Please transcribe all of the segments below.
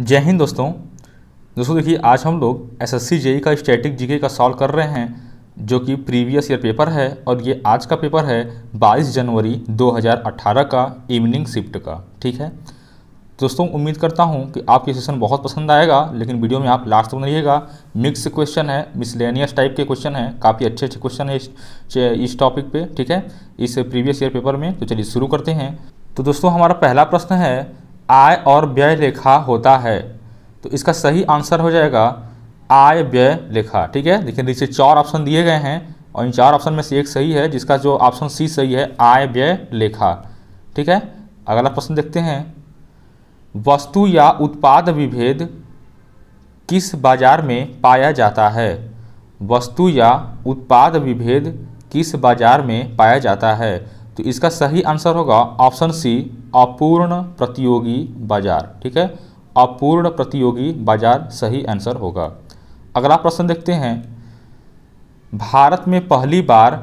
जय हिंद दोस्तों दोस्तों देखिए आज हम लोग एस एस जेई का स्टैटिक जीके का सॉल्व कर रहे हैं जो कि प्रीवियस ईयर पेपर है और ये आज का पेपर है 22 जनवरी 2018 का इवनिंग शिफ्ट का ठीक है दोस्तों उम्मीद करता हूँ कि आपके सेशन बहुत पसंद आएगा लेकिन वीडियो में आप लास्ट तक रहिएगा मिक्स क्वेश्चन है मिसलेनियस टाइप के क्वेश्चन हैं काफ़ी अच्छे अच्छे क्वेश्चन है इस टॉपिक पर ठीक है इस प्रीवियस ईयर पेपर में तो चलिए शुरू करते हैं तो दोस्तों हमारा पहला प्रश्न है आय और व्यय लेखा होता है तो इसका सही आंसर हो जाएगा आय व्यय लेखा ठीक है देखिए नीचे चार ऑप्शन दिए गए हैं और इन चार ऑप्शन में से एक सही है जिसका जो ऑप्शन सी सही है आय व्यय लेखा ठीक है अगला प्रश्न देखते हैं वस्तु या उत्पाद विभेद किस बाजार में पाया जाता है वस्तु या उत्पाद विभेद किस बाजार में पाया जाता है तो इसका सही आंसर होगा ऑप्शन सी अपूर्ण प्रतियोगी बाजार ठीक है अपूर्ण प्रतियोगी बाजार सही आंसर होगा अगला प्रश्न देखते हैं भारत में पहली बार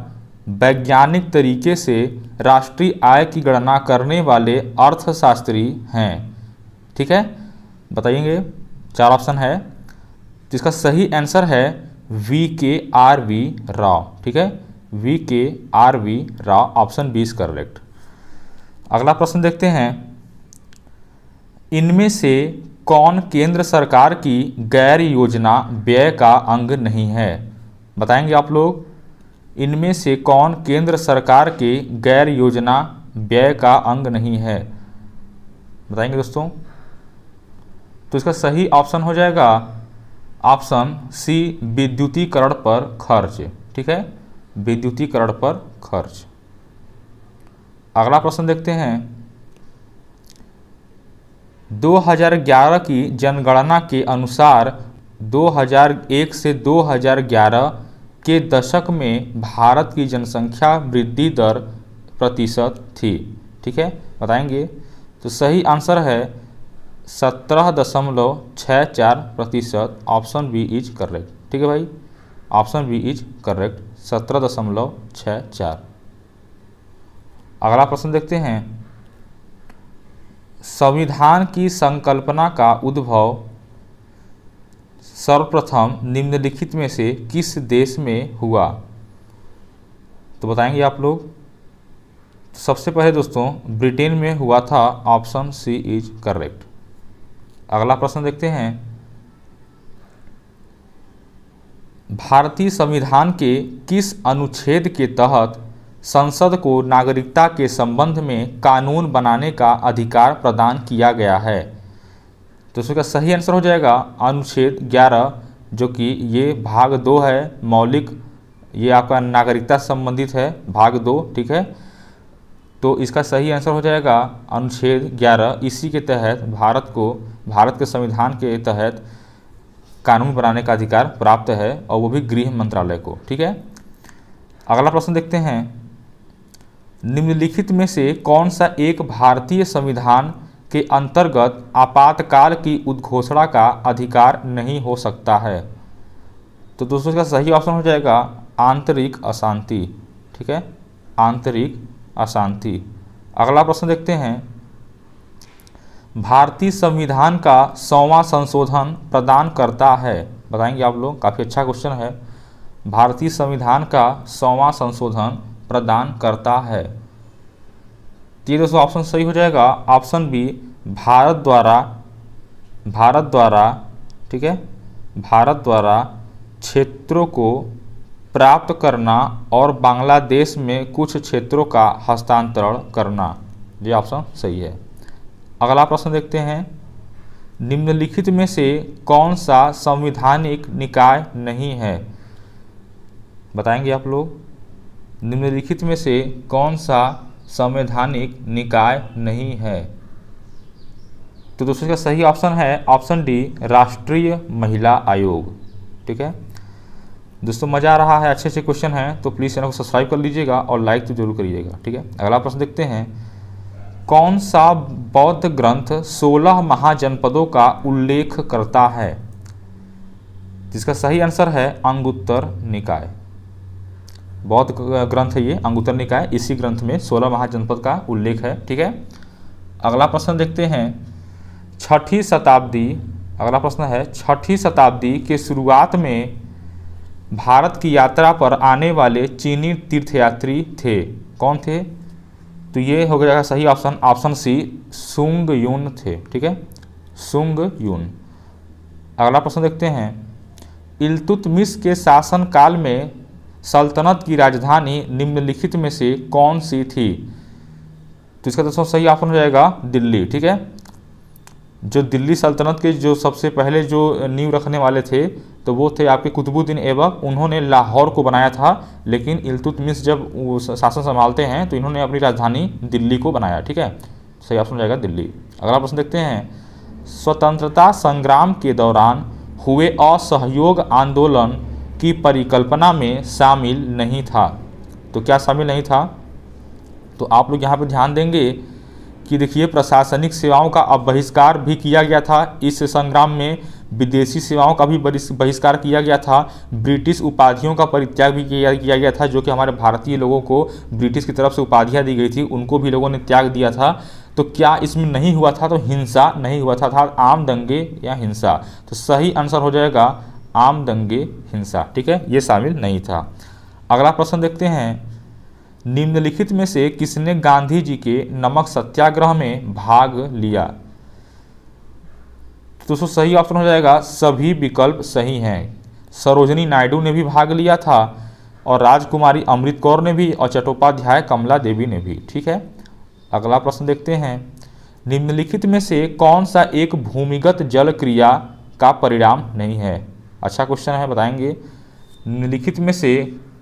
वैज्ञानिक तरीके से राष्ट्रीय आय की गणना करने वाले अर्थशास्त्री हैं ठीक है बताइएंगे चार ऑप्शन है जिसका सही आंसर है V K R V Rao ठीक है V K R V Rao option B is correct अगला प्रश्न देखते हैं इनमें से कौन केंद्र सरकार की गैर योजना व्यय का अंग नहीं है बताएंगे आप लोग इनमें से कौन केंद्र सरकार के गैर योजना व्यय का अंग नहीं है बताएंगे दोस्तों तो इसका सही ऑप्शन हो जाएगा ऑप्शन सी विद्युतीकरण पर खर्च ठीक है विद्युतीकरण पर खर्च अगला प्रश्न देखते हैं 2011 की जनगणना के अनुसार 2001 से 2011 के दशक में भारत की जनसंख्या वृद्धि दर प्रतिशत थी ठीक है बताएंगे तो सही आंसर है सत्रह दशमलव छः चार प्रतिशत ऑप्शन बी इज करेक्ट ठीक है भाई ऑप्शन बी इज करेक्ट सत्रह दशमलव छः चार अगला प्रश्न देखते हैं संविधान की संकल्पना का उद्भव सर्वप्रथम निम्नलिखित में से किस देश में हुआ तो बताएंगे आप लोग तो सबसे पहले दोस्तों ब्रिटेन में हुआ था ऑप्शन सी इज करेक्ट अगला प्रश्न देखते हैं भारतीय संविधान के किस अनुच्छेद के तहत संसद को नागरिकता के संबंध में कानून बनाने का अधिकार प्रदान किया गया है तो इसका सही आंसर हो जाएगा अनुच्छेद 11 जो कि ये भाग दो है मौलिक ये आपका नागरिकता संबंधित है भाग दो ठीक है तो इसका सही आंसर हो जाएगा अनुच्छेद 11 इसी के तहत भारत को भारत के संविधान के तहत कानून बनाने का अधिकार प्राप्त है और वो भी गृह मंत्रालय को ठीक है अगला प्रश्न देखते हैं निम्नलिखित में से कौन सा एक भारतीय संविधान के अंतर्गत आपातकाल की उद्घोषणा का अधिकार नहीं हो सकता है तो दोस्तों इसका सही ऑप्शन हो जाएगा आंतरिक अशांति ठीक है आंतरिक अशांति अगला प्रश्न देखते हैं भारतीय संविधान का सौवा संशोधन प्रदान करता है बताएंगे आप लोग काफ़ी अच्छा क्वेश्चन है भारतीय संविधान का सौवा संशोधन प्रदान करता है तो ये दोस्तों ऑप्शन सही हो जाएगा ऑप्शन बी भारत द्वारा भारत द्वारा ठीक है भारत द्वारा क्षेत्रों को प्राप्त करना और बांग्लादेश में कुछ क्षेत्रों का हस्तांतरण करना ये ऑप्शन सही है अगला प्रश्न देखते हैं निम्नलिखित में से कौन सा संविधानिक निकाय नहीं है बताएंगे आप लोग निम्नलिखित में से कौन सा संवैधानिक निकाय नहीं है तो दोस्तों इसका सही ऑप्शन है ऑप्शन डी राष्ट्रीय महिला आयोग ठीक है दोस्तों मज़ा आ रहा है अच्छे अच्छे क्वेश्चन हैं तो प्लीज़ चैनल को सब्सक्राइब कर लीजिएगा और लाइक तो जरूर करिएगा ठीक है अगला प्रश्न देखते हैं कौन सा बौद्ध ग्रंथ 16 महाजनपदों का उल्लेख करता है जिसका सही आंसर है अंगुत्तर निकाय बौद्ध ग्रंथ है ये अंगुत्तर निकाय इसी ग्रंथ में 16 महाजनपद का उल्लेख है ठीक है अगला प्रश्न देखते हैं छठी शताब्दी अगला प्रश्न है छठी शताब्दी के शुरुआत में भारत की यात्रा पर आने वाले चीनी तीर्थयात्री थे कौन थे तो ये हो जाएगा सही ऑप्शन ऑप्शन सी सुंग यून थे ठीक है सुंग यून अगला प्रश्न देखते हैं इलतुतमिश के शासनकाल में सल्तनत की राजधानी निम्नलिखित में से कौन सी थी तो इसका दोस्तों सही ऑप्शन हो जाएगा दिल्ली ठीक है जो दिल्ली सल्तनत के जो सबसे पहले जो नींव रखने वाले थे तो वो थे आपके कुतुबुद्दीन ऐबक उन्होंने लाहौर को बनाया था लेकिन इलतुतमिस जब वो शासन संभालते हैं तो इन्होंने अपनी राजधानी दिल्ली को बनाया ठीक है सही ऑप्शन जाएगा दिल्ली अगला प्रश्न देखते हैं स्वतंत्रता संग्राम के दौरान हुए असहयोग आंदोलन की परिकल्पना में शामिल नहीं था तो क्या शामिल नहीं था तो आप लोग यहाँ पर ध्यान देंगे कि देखिए प्रशासनिक सेवाओं का अब बहिष्कार भी किया गया था इस संग्राम में विदेशी सेवाओं का भी बहिष्कार किया गया था ब्रिटिश उपाधियों का परित्याग भी किया किया गया था जो कि हमारे भारतीय लोगों को ब्रिटिश की तरफ से उपाधियां दी गई थी उनको भी लोगों ने त्याग दिया था तो क्या इसमें नहीं हुआ था तो हिंसा नहीं हुआ था अर्थात आम दंगे या हिंसा तो सही आंसर हो जाएगा आम दंगे हिंसा ठीक है ये शामिल नहीं था अगला प्रश्न देखते हैं निम्नलिखित में से किसने गांधी जी के नमक सत्याग्रह में भाग लिया तो दोस्तों सही ऑप्शन हो जाएगा सभी विकल्प सही हैं सरोजनी नायडू ने भी भाग लिया था और राजकुमारी अमृत कौर ने भी और चट्टोपाध्याय कमला देवी ने भी ठीक है अगला प्रश्न देखते हैं निम्नलिखित में से कौन सा एक भूमिगत जल क्रिया का परिणाम नहीं है अच्छा क्वेश्चन है बताएंगे निम्नलिखित में से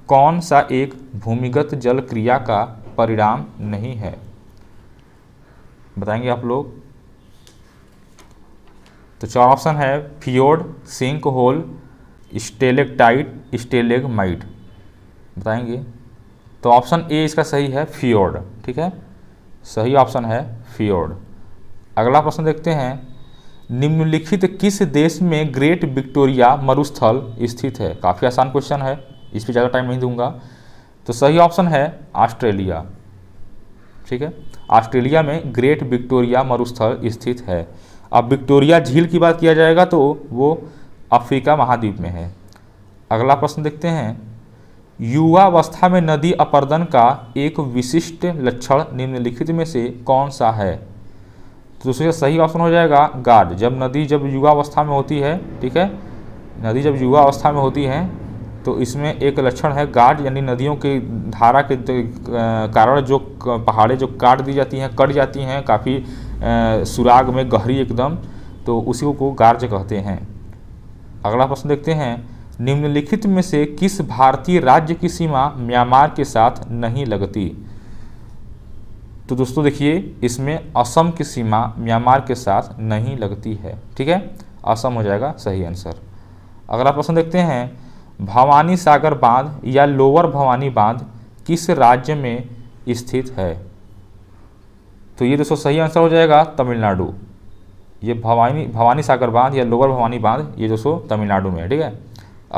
कौन सा एक भूमिगत जल क्रिया का परिणाम नहीं है बताएंगे आप लोग तो चार ऑप्शन है fjord sink hole stalactite stalagmite बताएंगे तो ऑप्शन ए इसका सही है फियोड ठीक है सही ऑप्शन है फियोड अगला प्रश्न देखते हैं निम्नलिखित किस देश में ग्रेट विक्टोरिया मरुस्थल स्थित है काफ़ी आसान क्वेश्चन है इस पर ज़्यादा टाइम नहीं दूंगा तो सही ऑप्शन है ऑस्ट्रेलिया ठीक है ऑस्ट्रेलिया में ग्रेट विक्टोरिया मरुस्थल स्थित है अब विक्टोरिया झील की बात किया जाएगा तो वो अफ्रीका महाद्वीप में है अगला प्रश्न देखते हैं युवावस्था में नदी अपर्दन का एक विशिष्ट लक्षण निम्नलिखित में से कौन सा है तो दूसरे सही ऑप्शन हो जाएगा गार्ड जब नदी जब युवावस्था में होती है ठीक है नदी जब युवावस्था में होती है तो इसमें एक लक्षण है गाड यानी नदियों के धारा के तो, कारण जो पहाड़े जो काट दी जाती हैं कट जाती हैं काफ़ी सुराग में गहरी एकदम तो उसी को गार्ज कहते हैं अगला प्रश्न देखते हैं निम्नलिखित में से किस भारतीय राज्य की सीमा म्यांमार के साथ नहीं लगती तो दोस्तों देखिए इसमें असम की सीमा म्यांमार के साथ नहीं लगती है ठीक है असम हो जाएगा सही आंसर अगला प्रश्न देखते हैं भवानी सागर बांध या लोअर भवानी बांध किस राज्य में स्थित है तो ये दोस्तों सही आंसर हो जाएगा तमिलनाडु ये भवानी भवानी सागर बांध या लोअर भवानी बांध ये दोस्तों तमिलनाडु में है ठीक है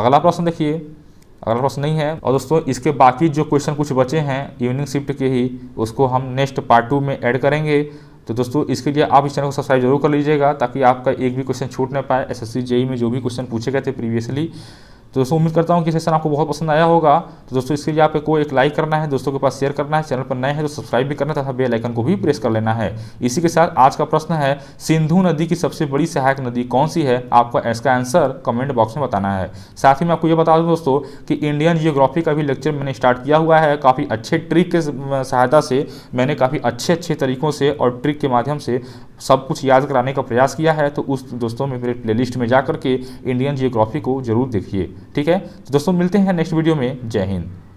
अगला प्रश्न देखिए अगला प्रश्न नहीं है और दोस्तों इसके बाकी जो क्वेश्चन कुछ बचे हैं इवनिंग शिफ्ट के ही उसको हम नेक्स्ट पार्ट टू में ऐड करेंगे तो दोस्तों इसके लिए आप इस चैनल को सब्सक्राइब जरूर कर लीजिएगा ताकि आपका एक भी क्वेश्चन छूट ना पाए एस एस e में जो भी क्वेश्चन पूछे गए थे प्रीवियसली तो दोस्तों उम्मीद करता हूँ कि सेशन आपको बहुत पसंद आया होगा तो दोस्तों इसके लिए आपको एक लाइक करना है दोस्तों के पास शेयर करना है चैनल पर नए हैं तो सब्सक्राइब भी करना है तथा बेल आइकन को भी प्रेस कर लेना है इसी के साथ आज का प्रश्न है सिंधु नदी की सबसे बड़ी सहायक नदी कौन सी है आपको इसका आंसर कमेंट बॉक्स में बताना है साथ ही मैं आपको ये बता दूँ दोस्तों की इंडियन जियोग्राफी का भी लेक्चर मैंने स्टार्ट किया हुआ है काफ़ी अच्छे ट्रिक के सहायता से मैंने काफ़ी अच्छे अच्छे तरीकों से और ट्रिक के माध्यम से सब कुछ याद कराने का प्रयास किया है तो उस दोस्तों में मेरे प्ले में जा करके इंडियन जियोग्राफी को जरूर देखिए ठीक है तो दोस्तों मिलते हैं नेक्स्ट वीडियो में जय हिंद